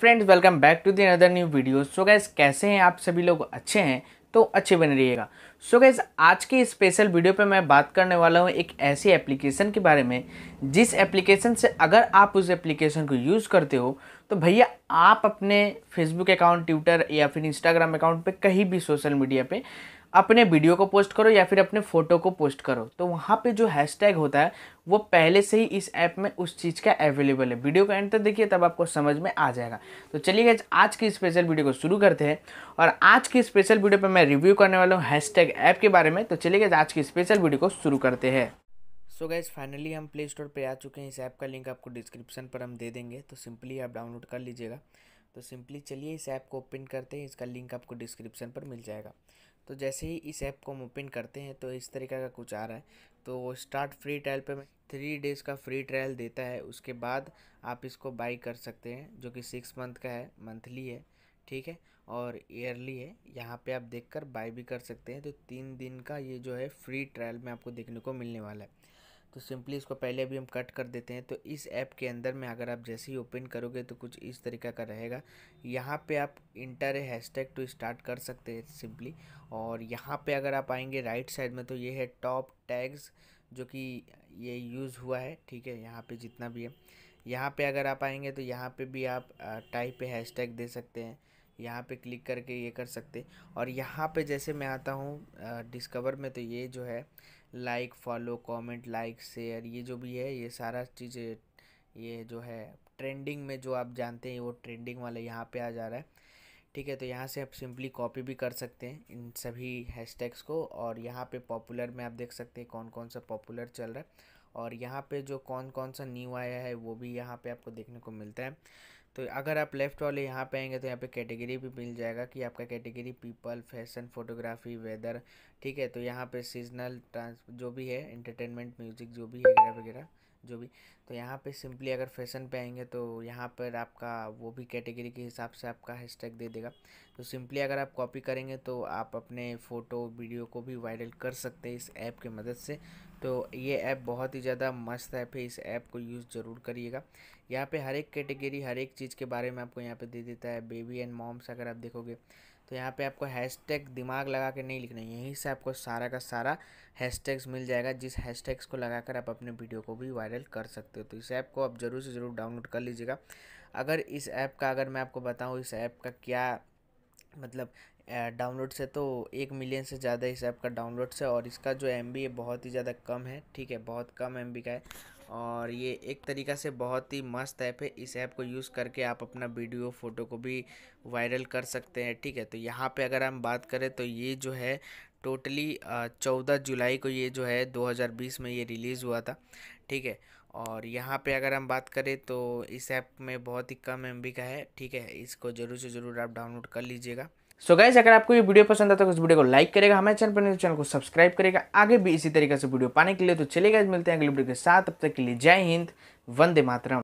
friends welcome back to the another new video so guys कैसे हैं आप सभी लोग अच्छे हैं तो अच्छे बने रहिएगा सो so गैस आज की स्पेशल वीडियो पे मैं बात करने वाला हूँ एक ऐसी एप्लीकेशन के बारे में जिस एप्लीकेशन से अगर आप उस एप्लीकेशन को यूज़ करते हो तो भैया आप अपने फेसबुक अकाउंट ट्विटर या फिर इंस्टाग्राम अकाउंट पर कहीं भी सोशल मीडिया पर अपने वीडियो को पोस्ट करो या फिर अपने फ़ोटो को पोस्ट करो तो वहाँ पे जो हैशटैग होता है वो पहले से ही इस ऐप में उस चीज़ का अवेलेबल है वीडियो का एंड तक देखिए तब आपको समझ में आ जाएगा तो चलिए आज की स्पेशल वीडियो को शुरू करते हैं और आज की स्पेशल वीडियो पर मैं रिव्यू करने वाला हूँ हैशटैग ऐप के बारे में तो चलिए आज की स्पेशल वीडियो को शुरू करते हैं सो गाइज फाइनली हम प्ले स्टोर पर आ चुके हैं इस ऐप का लिंक आपको डिस्क्रिप्शन पर हम दे देंगे तो सिंपली आप डाउनलोड कर लीजिएगा तो सिंपली चलिए इस ऐप को ओपन करते हैं इसका लिंक आपको डिस्क्रिप्शन पर मिल जाएगा तो जैसे ही इस ऐप को हम ओपन करते हैं तो इस तरीके का कुछ आ रहा है तो वो स्टार्ट फ्री ट्रायल पे थ्री डेज़ का फ्री ट्रायल देता है उसके बाद आप इसको बाई कर सकते हैं जो कि सिक्स मंथ का है मंथली है ठीक है और ईयरली है यहाँ पे आप देखकर बाय भी कर सकते हैं तो तीन दिन का ये जो है फ्री ट्रायल में आपको देखने को मिलने वाला है तो सिंपली इसको पहले अभी हम कट कर देते हैं तो इस ऐप के अंदर में अगर आप जैसे ही ओपन करोगे तो कुछ इस तरीका का रहेगा यहाँ पे आप इंटर हैशटैग टू स्टार्ट कर सकते हैं सिंपली और यहाँ पे अगर आप आएंगे राइट साइड में तो ये है टॉप टैग्स जो कि ये यूज़ हुआ है ठीक है यहाँ पर जितना भी है यहाँ पर अगर आप आएंगे तो यहाँ पर भी आप टाइप हैश टैग दे सकते हैं यहाँ पे क्लिक करके ये कर सकते और यहाँ पे जैसे मैं आता हूँ डिस्कवर में तो ये जो है like follow comment like share ये जो भी है ये सारा चीज़ें ये जो है ट्रेंडिंग में जो आप जानते हैं वो ट्रेंडिंग वाला यहाँ पे आ जा रहा है ठीक है तो यहाँ से आप सिंपली कॉपी भी कर सकते हैं इन सभी हैशटैग्स को और यहाँ पे पॉपुलर में आप देख सकते हैं कौन कौन सा पॉपुलर चल रहा है और यहाँ पे जो कौन कौन सा न्यू आया है वो भी यहाँ पे आपको देखने को मिलता है तो अगर आप लेफ़्ट वाले यहाँ पे आएंगे तो यहाँ पे कैटेगरी भी मिल जाएगा कि आपका category people fashion photography weather ठीक है तो यहाँ पे सीजनल ट्रांस जो भी है एंटरटेनमेंट म्यूज़िक जो भी है वगैरह वगैरह जो भी तो यहाँ पे सिंपली अगर फैशन पे आएंगे तो यहाँ पर आपका वो भी कैटेगरी के हिसाब से आपका हैशटैग दे देगा तो सिंपली अगर आप कॉपी करेंगे तो आप अपने फ़ोटो वीडियो को भी वायरल कर सकते हैं इस ऐप की मदद से तो ये ऐप बहुत ही ज़्यादा मस्त ऐप है इस ऐप को यूज़ ज़रूर करिएगा यहाँ पे हर एक कैटेगरी हर एक चीज़ के बारे में आपको यहाँ पे दे देता है बेबी एंड मॉम्स अगर आप देखोगे तो यहाँ पे आपको हैशटैग दिमाग लगा के नहीं लिखना है यहीं से आपको सारा का सारा हैशटैग्स मिल जाएगा जिस हैशटैग्स को लगाकर आप अपने वीडियो को भी वायरल कर सकते हो तो इस ऐप को आप ज़रूर से ज़रूर डाउनलोड कर लीजिएगा अगर इस ऐप का अगर मैं आपको बताऊँ इस ऐप का क्या मतलब डाउनलोड्स है तो एक मिलियन से ज़्यादा इस ऐप का डाउनलोड्स है और इसका जो एम है बहुत ही ज़्यादा कम है ठीक है बहुत कम एम का है और ये एक तरीका से बहुत ही मस्त ऐप है इस ऐप को यूज़ करके आप अपना वीडियो फ़ोटो को भी वायरल कर सकते हैं ठीक है तो यहाँ पे अगर हम बात करें तो ये जो है टोटली चौदह जुलाई को ये जो है बीस में ये रिलीज़ हुआ था ठीक है और यहाँ पे अगर हम बात करें तो इस ऐप में बहुत ही कम एम का है ठीक है इसको ज़रूर से ज़रूर आप डाउनलोड कर लीजिएगा सो so गाइज अगर आपको ये वीडियो पसंद आता है तो इस वीडियो को लाइक करेगा हमारे चैनल पर चैनल तो को सब्सक्राइब करेगा आगे भी इसी तरीके से वीडियो पाने के लिए तो चलिए गाइज मिलते हैं अगले वीडियो के साथ अब तक के लिए जय हिंद वंदे मातरम